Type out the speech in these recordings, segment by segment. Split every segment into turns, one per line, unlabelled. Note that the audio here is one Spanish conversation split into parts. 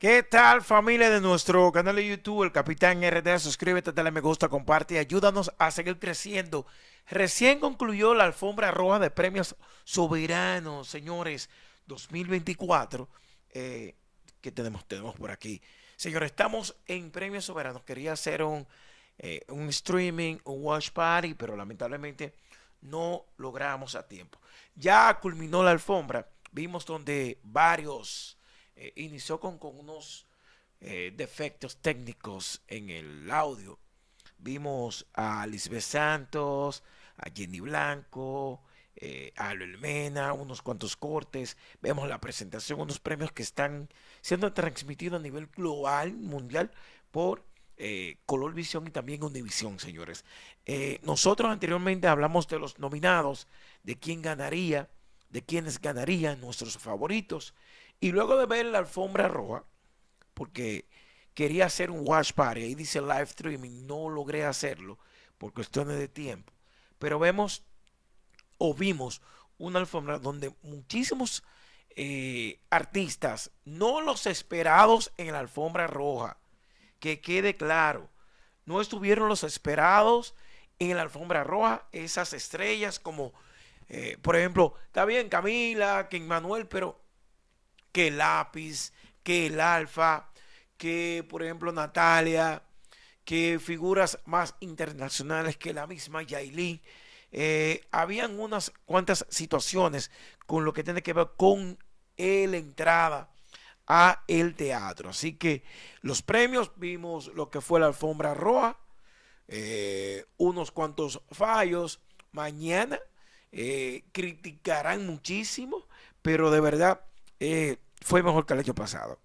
¿Qué tal familia de nuestro canal de YouTube, el Capitán RD? Suscríbete, dale me gusta, comparte y ayúdanos a seguir creciendo. Recién concluyó la alfombra roja de premios soberanos, señores, 2024. Eh, ¿Qué tenemos? Tenemos por aquí. Señores, estamos en premios soberanos. Quería hacer un, eh, un streaming, un watch party, pero lamentablemente no logramos a tiempo. Ya culminó la alfombra. Vimos donde varios eh, inició con, unos eh, defectos técnicos en el audio. Vimos a Lisbeth Santos, a Jenny Blanco, eh, a a Mena, unos cuantos cortes, vemos la presentación, unos premios que están siendo transmitidos a nivel global, mundial, por Colorvisión Color y también Univisión, señores. nosotros anteriormente hablamos de los nominados, de quién ganaría, de quiénes ganarían nuestros favoritos. Y luego de ver la alfombra roja, porque quería hacer un watch party, ahí dice live streaming, no logré hacerlo por cuestiones de tiempo. Pero vemos o vimos una alfombra donde muchísimos eh, artistas, no los esperados en la alfombra roja, que quede claro, no estuvieron los esperados en la alfombra roja, esas estrellas como, eh, por ejemplo, está bien Camila, King Manuel, pero que el Lápiz, que el Alfa, que por ejemplo Natalia, que figuras más internacionales que la misma Yailin. Eh, habían unas cuantas situaciones con lo que tiene que ver con la entrada a el teatro. Así que los premios vimos lo que fue la alfombra roja, eh, unos cuantos fallos. Mañana eh, criticarán muchísimo, pero de verdad eh, fue mejor que el hecho pasado.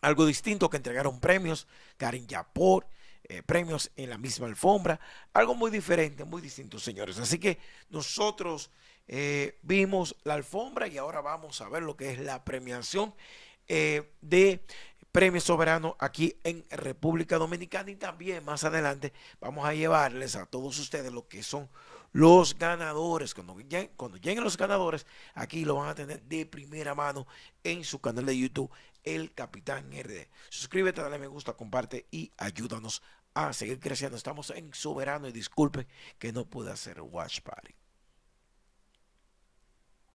Algo distinto que entregaron premios, Karen Yapor, eh, premios en la misma alfombra, algo muy diferente, muy distinto, señores. Así que nosotros eh, vimos la alfombra y ahora vamos a ver lo que es la premiación de Premio Soberano aquí en República Dominicana y también más adelante vamos a llevarles a todos ustedes lo que son los ganadores. Cuando lleguen, los ganadores, aquí lo van a tener de primera mano en su canal de YouTube, El Capitán RD. Suscríbete, dale me gusta, comparte y ayúdanos a seguir creciendo. Estamos en soberano y disculpe que no pude hacer Watch Party.